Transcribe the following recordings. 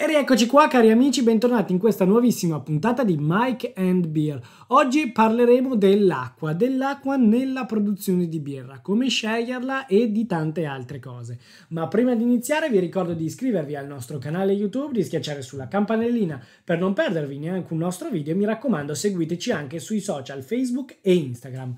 E rieccoci qua cari amici, bentornati in questa nuovissima puntata di Mike and Beer. Oggi parleremo dell'acqua, dell'acqua nella produzione di birra, come sceglierla e di tante altre cose. Ma prima di iniziare vi ricordo di iscrivervi al nostro canale YouTube, di schiacciare sulla campanellina per non perdervi neanche un nostro video e mi raccomando seguiteci anche sui social Facebook e Instagram.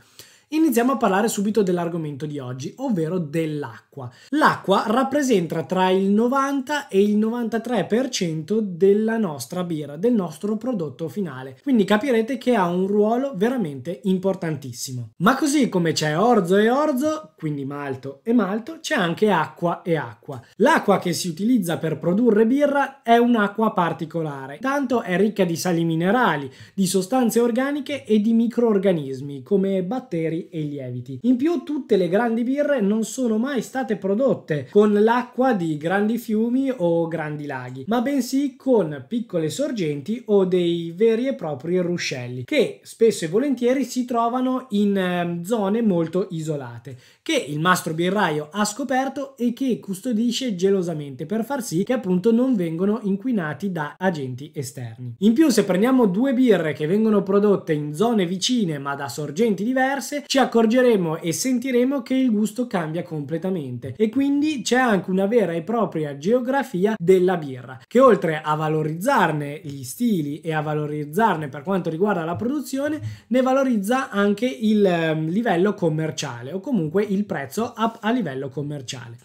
Iniziamo a parlare subito dell'argomento di oggi, ovvero dell'acqua l'acqua. L'acqua rappresenta tra il 90 e il 93% della nostra birra, del nostro prodotto finale. Quindi capirete che ha un ruolo veramente importantissimo. Ma così come c'è orzo e orzo, quindi malto e malto, c'è anche acqua e acqua. L'acqua che si utilizza per produrre birra è un'acqua particolare, tanto è ricca di sali minerali, di sostanze organiche e di microorganismi come batteri e lieviti. In più tutte le grandi birre non sono mai state state prodotte con l'acqua di grandi fiumi o grandi laghi, ma bensì con piccole sorgenti o dei veri e propri ruscelli che spesso e volentieri si trovano in ehm, zone molto isolate che il mastro birraio ha scoperto e che custodisce gelosamente per far sì che appunto non vengano inquinati da agenti esterni. In più se prendiamo due birre che vengono prodotte in zone vicine ma da sorgenti diverse ci accorgeremo e sentiremo che il gusto cambia completamente direttamente e quindi c'è anche una vera e propria geografia della birra che oltre a valorizzarne gli stili e a valorizzarne per quanto riguarda la produzione ne valorizza anche il ehm, livello commerciale o comunque il prezzo a, a livello commerciale.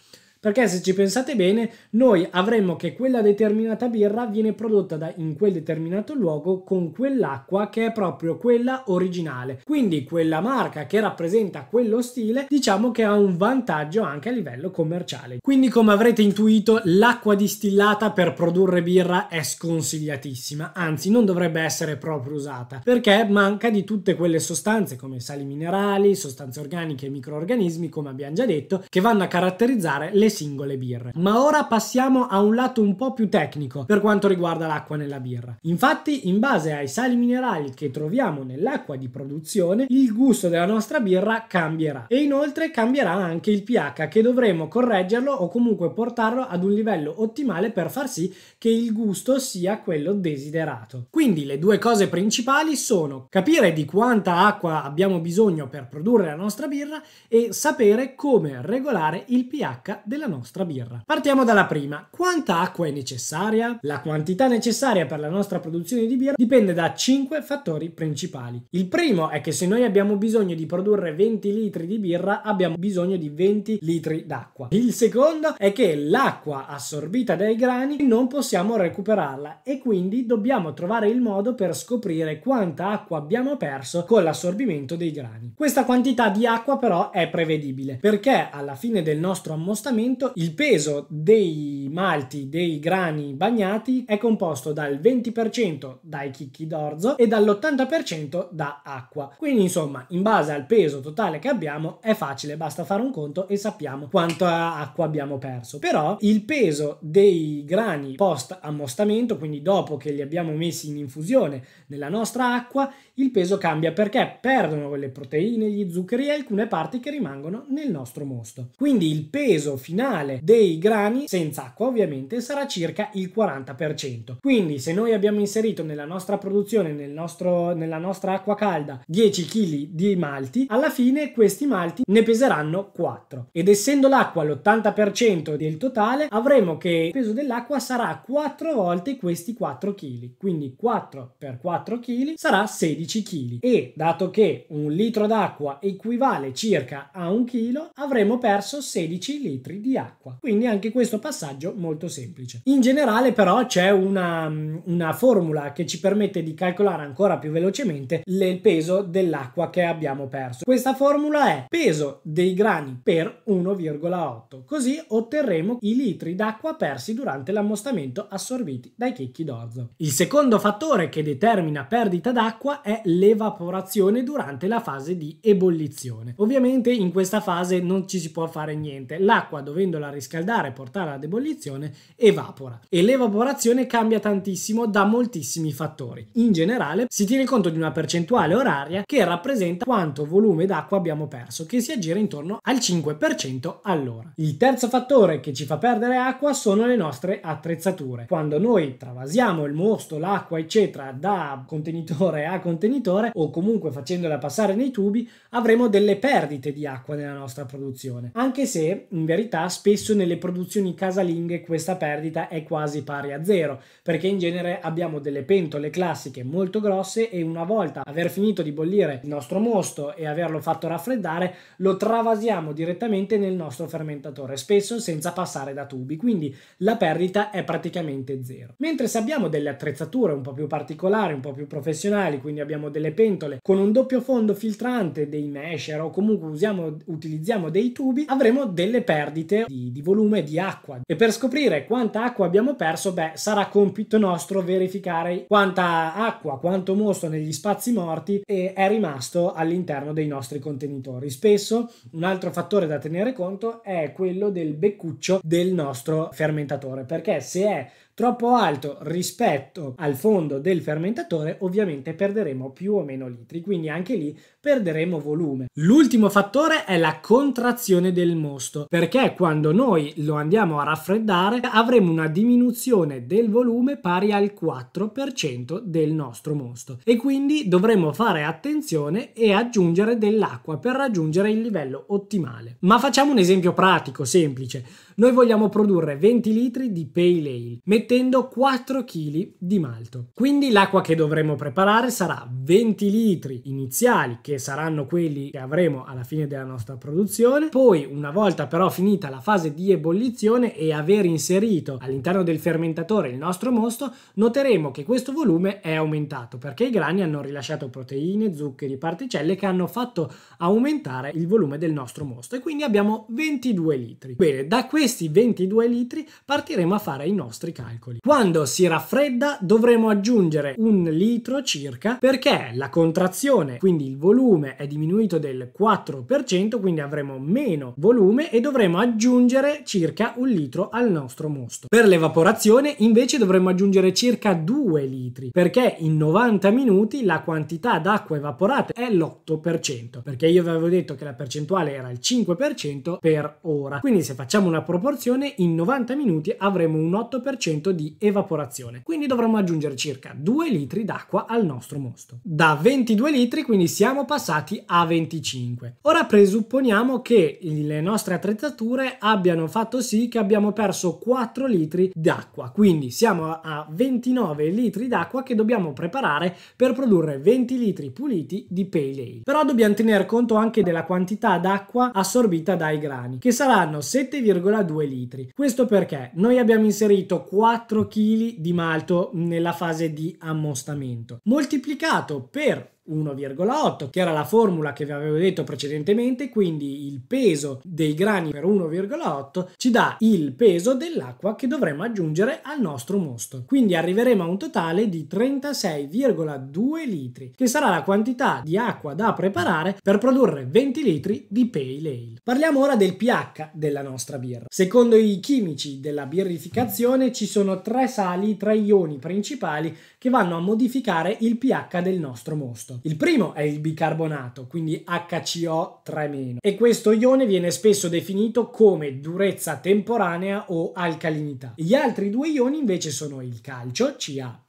Perché se ci pensate bene, noi avremmo che quella determinata birra viene prodotta da, in quel determinato luogo con quell'acqua che è proprio quella originale. Quindi quella marca che rappresenta quello stile, diciamo che ha un vantaggio anche a livello commerciale. Quindi come avrete intuito, l'acqua distillata per produrre birra è sconsigliatissima, anzi non dovrebbe essere proprio usata, perché manca di tutte quelle sostanze come sali minerali, sostanze organiche e microorganismi, come abbiamo già detto, che vanno a caratterizzare le singole birre. Ma ora passiamo a un lato un po' più tecnico per quanto riguarda l'acqua nella birra. Infatti, in base ai sali minerali che troviamo nell'acqua di produzione, il gusto della nostra birra cambierà e inoltre cambierà anche il pH che dovremo correggerlo o comunque portarlo ad un livello ottimale per far sì che il gusto sia quello desiderato. Quindi le due cose principali sono capire di quanta acqua abbiamo bisogno per produrre la nostra birra e sapere come regolare il pH della della nostra birra. Partiamo dalla prima. Quanta acqua è necessaria? La quantità necessaria per la nostra produzione di birra dipende da 5 fattori principali. Il primo è che se noi abbiamo bisogno di produrre 20 litri di birra, abbiamo bisogno di 20 litri d'acqua. Il secondo è che l'acqua assorbita dai grani non possiamo recuperarla e quindi dobbiamo trovare il modo per scoprire quanta acqua abbiamo perso con l'assorbimento dei grani. Questa quantità di acqua però è prevedibile perché alla fine del nostro ammostamento momento il peso dei malti, dei grani bagnati è composto dal 20% dai chicchi d'orzo e dall'80% da acqua. Quindi insomma, in base al peso totale che abbiamo è facile, basta fare un conto e sappiamo quanta acqua abbiamo perso. Però il peso dei grani post ammostamento, quindi dopo che li abbiamo messi in infusione nella nostra acqua, il peso cambia perché perdono le proteine, gli zuccheri e alcune parti che rimangono nel nostro mosto. Quindi il peso finale finale dei grani, senza acqua ovviamente, sarà circa il 40%. Quindi se noi abbiamo inserito nella nostra produzione, nel nostro, nella nostra acqua calda, 10 kg di malti, alla fine questi malti ne peseranno 4. Ed essendo l'acqua l'80% del totale, avremo che il peso dell'acqua sarà 4 volte questi 4 kg. Quindi 4 per 4 kg sarà 16 kg. E dato che un litro d'acqua equivale circa a un chilo, avremo perso 16 litri di di acqua. Quindi anche questo passaggio molto semplice. In generale però c'è una, mm, una formula che ci permette di calcolare ancora più velocemente il peso dell'acqua che abbiamo perso. Questa formula è peso dei grani per 1,8. Così otterremo i litri d'acqua persi durante l'ammostamento assorbiti dai chicchi d'orzo. Il secondo fattore che determina perdita d'acqua è l'evaporazione durante la fase di ebollizione. Ovviamente in questa fase non ci si può fare niente, l'acqua dovrebbe dovendola riscaldare e portare alla ebollizione, evapora. E l'evaporazione cambia tantissimo da moltissimi fattori. In generale si tiene conto di una percentuale oraria che rappresenta quanto volume d'acqua abbiamo perso, che si aggira intorno al 5% all'ora. Il terzo fattore che ci fa perdere acqua sono le nostre attrezzature. Quando noi travasiamo il mosto, l'acqua, eccetera, da contenitore a contenitore o comunque facendola passare nei tubi, avremo delle perdite di acqua nella nostra produzione. Anche se in verità spesso nelle produzioni casalinghe questa perdita è quasi pari a zero, perché in genere abbiamo delle pentole classiche molto grosse e una volta aver finito di bollire il nostro mosto e averlo fatto raffreddare, lo travasiamo direttamente nel nostro fermentatore, spesso senza passare da tubi, quindi la perdita è praticamente zero. Mentre se abbiamo delle attrezzature un po' più particolari, un po' più professionali, quindi abbiamo delle pentole con un doppio fondo filtrante, dei mesher o comunque usiamo, utilizziamo dei tubi, avremo delle perdite unità di, di volume di acqua. E per scoprire quanta acqua abbiamo perso, beh, sarà compito nostro verificare quanta acqua, quanto mostro negli spazi morti è rimasto all'interno dei nostri contenitori. Spesso un altro fattore da tenere conto è quello del beccuccio del nostro fermentatore, perché se è troppo alto rispetto al fondo del fermentatore ovviamente perderemo più o meno litri, quindi anche lì perderemo volume. L'ultimo fattore è la contrazione del mosto, perché quando noi lo andiamo a raffreddare avremo una diminuzione del volume pari al 4% del nostro mosto e quindi dovremo fare attenzione e aggiungere dell'acqua per raggiungere il livello ottimale. Ma facciamo un esempio pratico, semplice. Noi vogliamo produrre 20 litri di pale ale mettendo 4 kg di malto. Quindi l'acqua che dovremo preparare sarà 20 litri iniziali, che saranno quelli che avremo alla fine della nostra produzione. Poi, una volta però finita la fase di ebollizione e aver inserito all'interno del fermentatore il nostro mosto, noteremo che questo volume è aumentato perché i grani hanno rilasciato proteine, zuccheri, particelle che hanno fatto aumentare il volume del nostro mosto e quindi abbiamo 22 litri. Bene, da questi 22 litri partiremo a fare i nostri calcoli calcoli. Quando si raffredda dovremo aggiungere un litro circa perché la contrazione, quindi il volume, è diminuito del 4%, quindi avremo meno volume e dovremo aggiungere circa un litro al nostro mosto. Per l'evaporazione invece dovremo aggiungere circa 2 litri perché in 90 minuti la quantità d'acqua evaporata è l'8% perché io vi avevo detto che la percentuale era il 5% per ora. Quindi se facciamo una proporzione in 90 minuti avremo un 8% 100% di evaporazione, quindi dovremmo aggiungere circa 2 litri d'acqua al nostro mosto. Da 22 litri quindi siamo passati a 25. Ora presupponiamo che le nostre attrezzature abbiano fatto sì che abbiamo perso 4 litri d'acqua, quindi siamo a 29 litri d'acqua che dobbiamo preparare per produrre 20 litri puliti di pale ale. Però dobbiamo tener conto anche della quantità d'acqua assorbita dai grani, che saranno 7,2 litri. Questo perché noi abbiamo inserito 4 4 kg di malto nella fase di ammostamento, moltiplicato per 1,8 che era la formula che vi avevo detto precedentemente quindi il peso dei grani per 1,8 ci dà il peso dell'acqua che dovremmo aggiungere al nostro mosto quindi arriveremo a un totale di 36,2 litri che sarà la quantità di acqua da preparare per produrre 20 litri di pale ale parliamo ora del pH della nostra birra secondo i chimici della birrificazione ci sono tre sali tre ioni principali che vanno a modificare il pH del nostro mosto questo. Il primo è il bicarbonato, quindi HCO3-, e questo ione viene spesso definito come durezza temporanea o alcalinità. Gli altri due ioni invece sono il calcio, Ca++,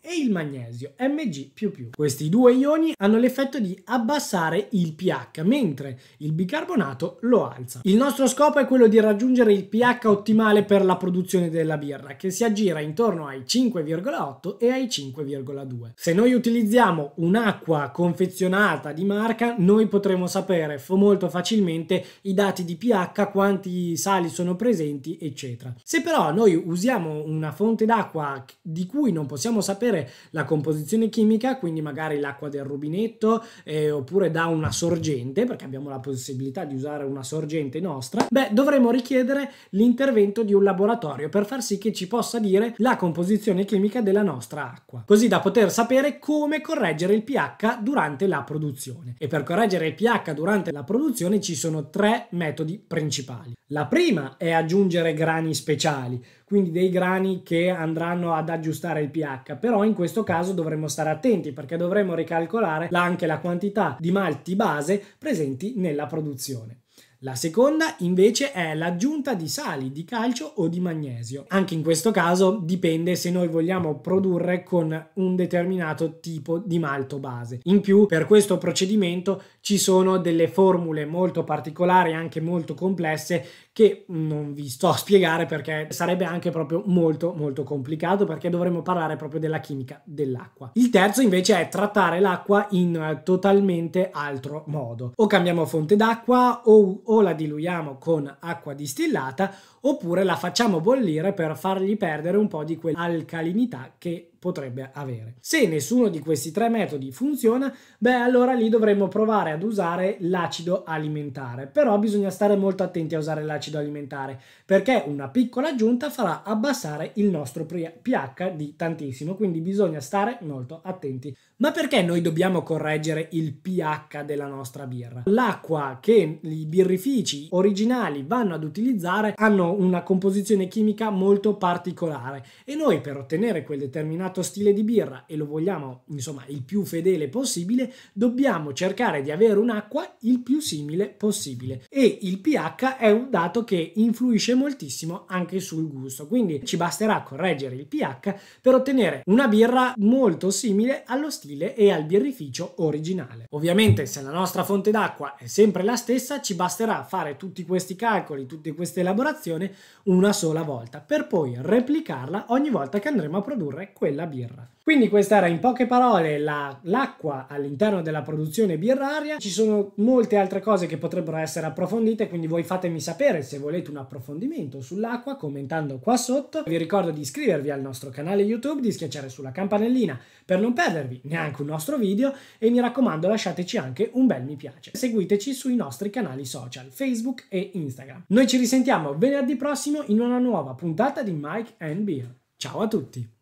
e il magnesio, Mg++. Questi due ioni hanno l'effetto di abbassare il pH, mentre il bicarbonato lo alza. Il nostro scopo è quello di raggiungere il pH ottimale per la produzione della birra, che si aggira intorno ai 5,8 e ai 5,2. Se noi utilizziamo un'acqua acqua confezionata di marca, noi potremo sapere molto facilmente i dati di pH, quanti sali sono presenti, eccetera. Se però noi usiamo una fonte d'acqua di cui non possiamo sapere la composizione chimica, quindi magari l'acqua del rubinetto eh, oppure da una sorgente, perché abbiamo la possibilità di usare una sorgente nostra, beh, dovremo richiedere l'intervento di un laboratorio per far sì che ci possa dire la composizione chimica della nostra acqua, così da poter sapere come correggere il pH pH durante la produzione. E per correggere il pH durante la produzione ci sono tre metodi principali. La prima è aggiungere grani speciali, quindi dei grani che andranno ad aggiustare il pH, però in questo caso dovremmo stare attenti perché dovremmo ricalcolare anche la quantità di malti base presenti nella produzione. La seconda invece è l'aggiunta di sali, di calcio o di magnesio. Anche in questo caso dipende se noi vogliamo produrre con un determinato tipo di malto base. In più per questo procedimento ci sono delle formule molto particolari e anche molto complesse che non vi sto a spiegare perché sarebbe anche proprio molto molto complicato perché dovremmo parlare proprio della chimica dell'acqua. Il terzo invece è trattare l'acqua in totalmente altro modo. O cambiamo fonte d'acqua o o la diluiamo con acqua distillata oppure la facciamo bollire per fargli perdere un po' di quell'alcalinità che potrebbe avere. Se nessuno di questi tre metodi funziona, beh allora lì dovremmo provare ad usare l'acido alimentare, però bisogna stare molto attenti a usare l'acido alimentare perché una piccola aggiunta farà abbassare il nostro pH di tantissimo, quindi bisogna stare molto attenti. Ma perché noi dobbiamo correggere il pH della nostra birra? L'acqua che i birrifici originali vanno ad utilizzare hanno una composizione chimica molto particolare e noi per ottenere quel determinato determinato stile di birra e lo vogliamo, insomma, il più fedele possibile, dobbiamo cercare di avere un'acqua il più simile possibile. E il pH è un dato che influisce moltissimo anche sul gusto, quindi ci basterà correggere il pH per ottenere una birra molto simile allo stile e al birrificio originale. Ovviamente se la nostra fonte d'acqua è sempre la stessa, ci basterà fare tutti questi calcoli, tutte queste elaborazioni una sola volta, per poi replicarla ogni volta che andremo a produrre quella della birra. Quindi questa era in poche parole l'acqua all'interno della produzione birraria. Ci sono molte altre cose che potrebbero essere approfondite, quindi voi fatemi sapere se volete un approfondimento sull'acqua commentando qua sotto. Vi ricordo di iscrivervi al nostro canale YouTube, di schiacciare sulla campanellina per non perdervi neanche un nostro video e mi raccomando lasciateci anche un bel mi piace. Seguiteci sui nostri canali social Facebook e Instagram. Noi ci risentiamo venerdì prossimo in una nuova puntata di Mike and Beer. Ciao a tutti!